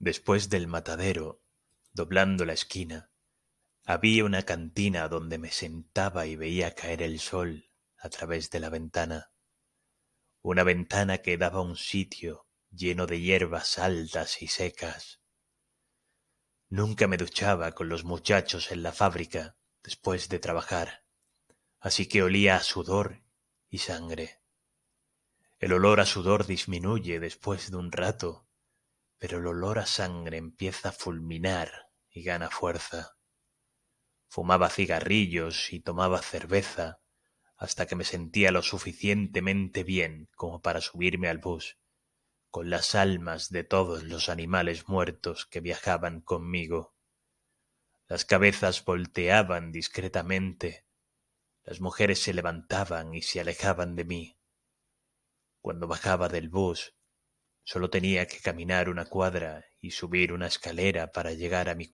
Después del matadero, doblando la esquina, había una cantina donde me sentaba y veía caer el sol a través de la ventana. Una ventana que daba un sitio lleno de hierbas altas y secas. Nunca me duchaba con los muchachos en la fábrica después de trabajar, así que olía a sudor y sangre. El olor a sudor disminuye después de un rato pero el olor a sangre empieza a fulminar y gana fuerza. Fumaba cigarrillos y tomaba cerveza hasta que me sentía lo suficientemente bien como para subirme al bus, con las almas de todos los animales muertos que viajaban conmigo. Las cabezas volteaban discretamente, las mujeres se levantaban y se alejaban de mí. Cuando bajaba del bus, Solo tenía que caminar una cuadra y subir una escalera para llegar a mi